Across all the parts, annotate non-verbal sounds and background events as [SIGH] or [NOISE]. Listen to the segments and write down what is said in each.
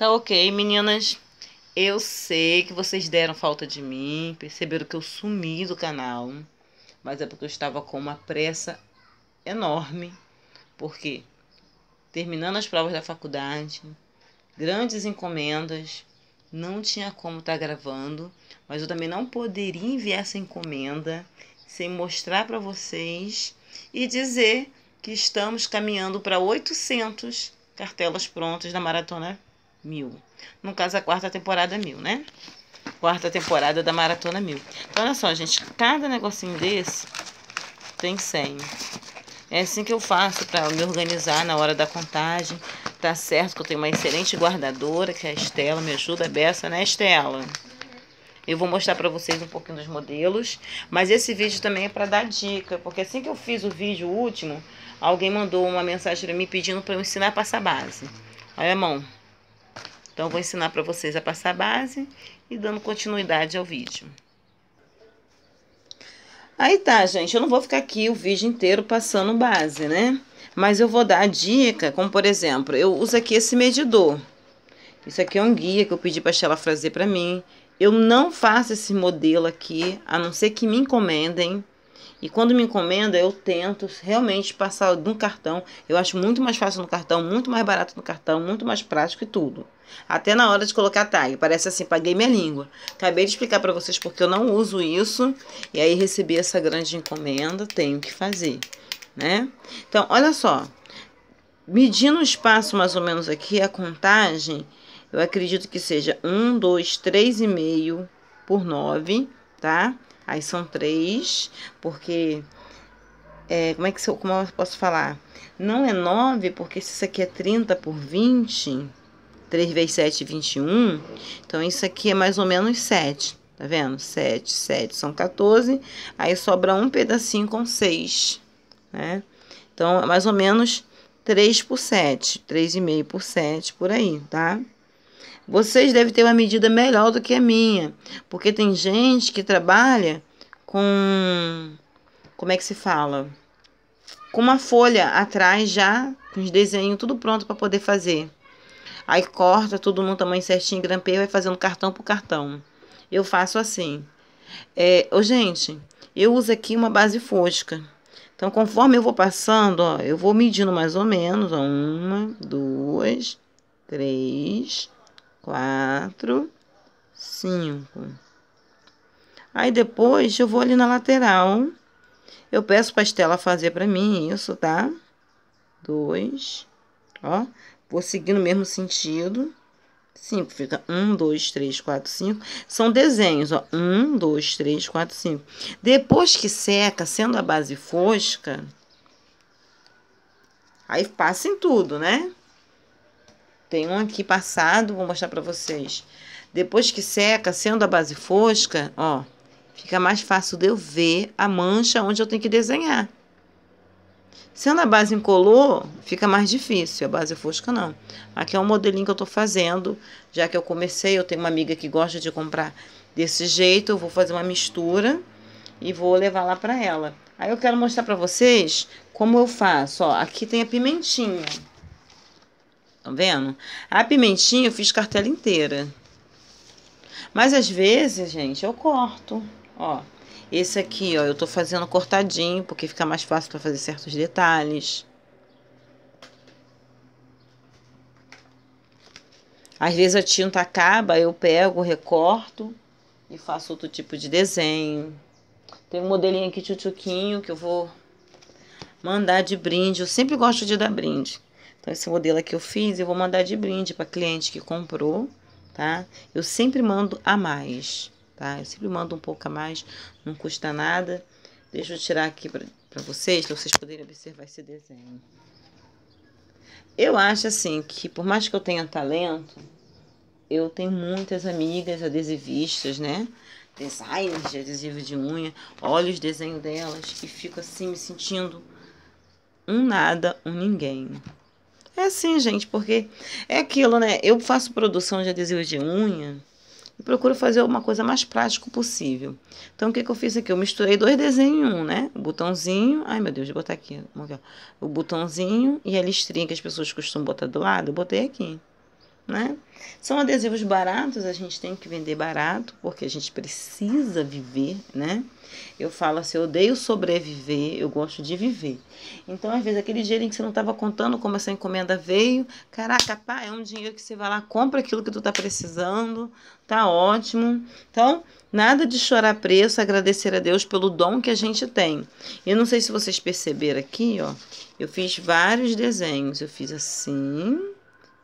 Tá ok, meninas. Eu sei que vocês deram falta de mim, perceberam que eu sumi do canal, mas é porque eu estava com uma pressa enorme, porque terminando as provas da faculdade, grandes encomendas, não tinha como estar tá gravando, mas eu também não poderia enviar essa encomenda sem mostrar para vocês e dizer que estamos caminhando para 800 cartelas prontas da maratona Mil. No caso, a quarta temporada Mil, né? Quarta temporada da Maratona Mil. Então, olha só, gente. Cada negocinho desse tem 100. É assim que eu faço para me organizar na hora da contagem. Tá certo que eu tenho uma excelente guardadora, que é a Estela, me ajuda a beça, né, Estela? Eu vou mostrar para vocês um pouquinho dos modelos, mas esse vídeo também é para dar dica, porque assim que eu fiz o vídeo último, alguém mandou uma mensagem me mim pedindo para eu ensinar a passar base. Olha a mão. Então, vou ensinar para vocês a passar base e dando continuidade ao vídeo. Aí tá, gente, eu não vou ficar aqui o vídeo inteiro passando base, né? Mas eu vou dar a dica, como por exemplo, eu uso aqui esse medidor. Isso aqui é um guia que eu pedi para a Sheila fazer para mim. Eu não faço esse modelo aqui, a não ser que me encomendem. E quando me encomenda, eu tento realmente passar no cartão. Eu acho muito mais fácil no cartão, muito mais barato no cartão, muito mais prático e tudo. Até na hora de colocar tag, parece assim, paguei minha língua. Acabei de explicar para vocês porque eu não uso isso. E aí recebi essa grande encomenda, tenho que fazer, né? Então, olha só. Medindo o espaço mais ou menos aqui, a contagem, eu acredito que seja 1, 2, 3,5 por 9, tá? Aí são três, porque. É, como é que como eu posso falar? Não é 9, porque se isso aqui é 30 por 20, 3 vezes 7, 21. Então, isso aqui é mais ou menos 7. Tá vendo? 7, 7 são 14. Aí sobra um pedacinho com 6. Né? Então, é mais ou menos 3 por 7. 3,5 por 7, por aí, tá? Vocês devem ter uma medida melhor do que a minha, porque tem gente que trabalha com. Como é que se fala? Com uma folha atrás já, com os desenhos tudo pronto para poder fazer. Aí corta tudo no tamanho certinho, grampeia, vai fazendo cartão por cartão. Eu faço assim. É, ô, gente, eu uso aqui uma base fosca. Então, conforme eu vou passando, ó, eu vou medindo mais ou menos. Ó, uma, duas, três, quatro, cinco. Aí depois eu vou ali na lateral. Eu peço pra Estela fazer para mim isso, tá? Dois, ó. Vou seguir no mesmo sentido. Cinco, fica um, dois, três, quatro, cinco. São desenhos, ó. Um, dois, três, quatro, cinco. Depois que seca, sendo a base fosca, aí passa em tudo, né? Tem um aqui passado, vou mostrar para vocês. Depois que seca, sendo a base fosca, ó, fica mais fácil de eu ver a mancha onde eu tenho que desenhar. Sendo a base incolor, fica mais difícil, a base fosca não. Aqui é um modelinho que eu tô fazendo, já que eu comecei, eu tenho uma amiga que gosta de comprar desse jeito, eu vou fazer uma mistura e vou levar lá para ela. Aí eu quero mostrar para vocês como eu faço, ó, aqui tem a pimentinha. Tá vendo? A pimentinha eu fiz cartela inteira. Mas às vezes, gente, eu corto. Ó, esse aqui, ó, eu tô fazendo cortadinho, porque fica mais fácil para fazer certos detalhes. Às vezes a tinta acaba, eu pego, recorto e faço outro tipo de desenho. Tem um modelinho aqui, tchutchuquinho, que eu vou mandar de brinde. Eu sempre gosto de dar brinde. Então, esse modelo aqui eu fiz, eu vou mandar de brinde para cliente que comprou, tá? Eu sempre mando a mais, tá? Eu sempre mando um pouco a mais, não custa nada. Deixa eu tirar aqui para vocês, para vocês poderem observar esse desenho. Eu acho, assim, que por mais que eu tenha talento, eu tenho muitas amigas adesivistas, né? Designers de adesivo de unha. Olho os desenhos delas e fico assim me sentindo um nada, um ninguém. É assim, gente, porque é aquilo, né? Eu faço produção de adesivos de unha e procuro fazer uma coisa mais prática possível. Então, o que, que eu fiz aqui? Eu misturei dois desenhos em um, né? O botãozinho. Ai, meu Deus, vou botar aqui. O botãozinho e a listrinha que as pessoas costumam botar do lado, eu botei aqui né? São adesivos baratos, a gente tem que vender barato, porque a gente precisa viver, né? Eu falo assim, eu odeio sobreviver, eu gosto de viver. Então, às vezes, aquele dinheiro que você não estava contando como essa encomenda veio, caraca, pá, é um dinheiro que você vai lá, compra aquilo que tu tá precisando, tá ótimo. Então, nada de chorar preço, agradecer a Deus pelo dom que a gente tem. Eu não sei se vocês perceberam aqui, ó, eu fiz vários desenhos, eu fiz assim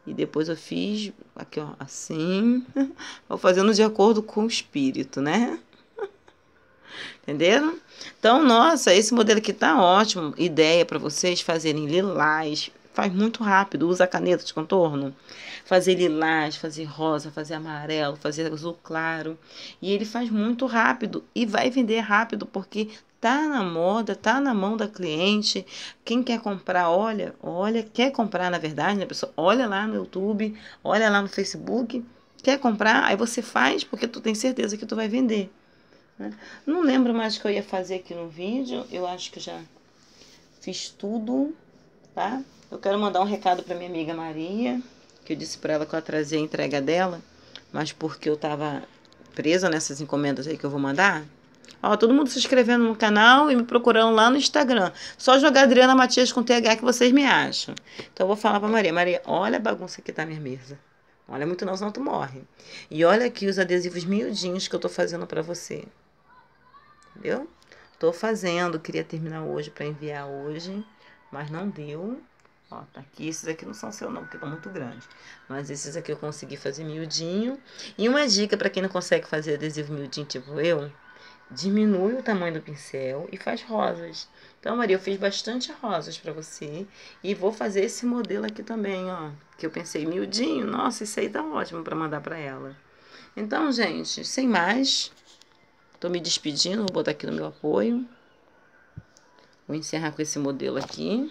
e depois eu fiz aqui, ó, assim. [LAUGHS] Vou fazendo de acordo com o espírito, né? [LAUGHS] Entenderam? Então, nossa, esse modelo aqui tá ótimo. Ideia para vocês fazerem lilás, Faz muito rápido, usa caneta de contorno. Fazer lilás, fazer rosa, fazer amarelo, fazer azul claro. E ele faz muito rápido e vai vender rápido porque tá na moda, tá na mão da cliente. Quem quer comprar, olha, olha, quer comprar na verdade, né, pessoa? Olha lá no YouTube, olha lá no Facebook, quer comprar, aí você faz porque tu tem certeza que tu vai vender. Né? Não lembro mais o que eu ia fazer aqui no vídeo, eu acho que já fiz tudo, tá? Eu quero mandar um recado para minha amiga Maria, que eu disse para ela que eu trazer a entrega dela, mas porque eu tava presa nessas encomendas aí que eu vou mandar. Ó, todo mundo se inscrevendo no canal e me procurando lá no Instagram. Só jogar Adriana Matias com TH que vocês me acham. Então eu vou falar pra Maria. Maria, olha a bagunça que tá minha mesa. Olha é muito não, senão tu morre. E olha aqui os adesivos miudinhos que eu tô fazendo para você. Entendeu? Tô fazendo, queria terminar hoje para enviar hoje, mas não deu. Ó, tá aqui, esses aqui não são seu não, porque tá muito grande. Mas esses aqui eu consegui fazer miudinho. E uma dica para quem não consegue fazer adesivo miudinho tipo eu, diminui o tamanho do pincel e faz rosas. Então, Maria, eu fiz bastante rosas para você. E vou fazer esse modelo aqui também, ó. Que eu pensei miudinho. Nossa, isso aí tá ótimo para mandar para ela. Então, gente, sem mais. Tô me despedindo, vou botar aqui no meu apoio. Vou encerrar com esse modelo aqui.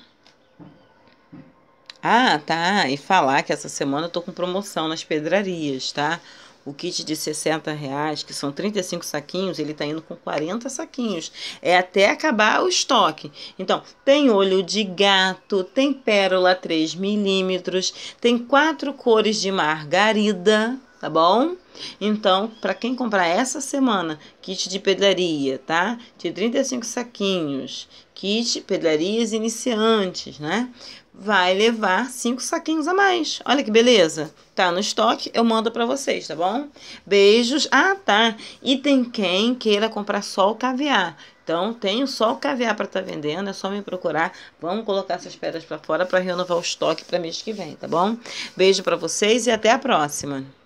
Ah, tá. E falar que essa semana eu tô com promoção nas pedrarias, tá? O kit de 60 reais, que são 35 saquinhos, ele tá indo com 40 saquinhos. É até acabar o estoque. Então, tem olho de gato, tem pérola 3 milímetros, tem quatro cores de margarida, tá bom? Então, para quem comprar essa semana, kit de pedraria, tá? De 35 saquinhos, kit pedrarias iniciantes, né? vai levar cinco saquinhos a mais. Olha que beleza. Tá no estoque, eu mando para vocês, tá bom? Beijos. Ah, tá. E tem quem queira comprar só o caviar. Então, tenho só o caviar para estar tá vendendo, é só me procurar. Vamos colocar essas pedras para fora para renovar o estoque para mês que vem, tá bom? Beijo para vocês e até a próxima.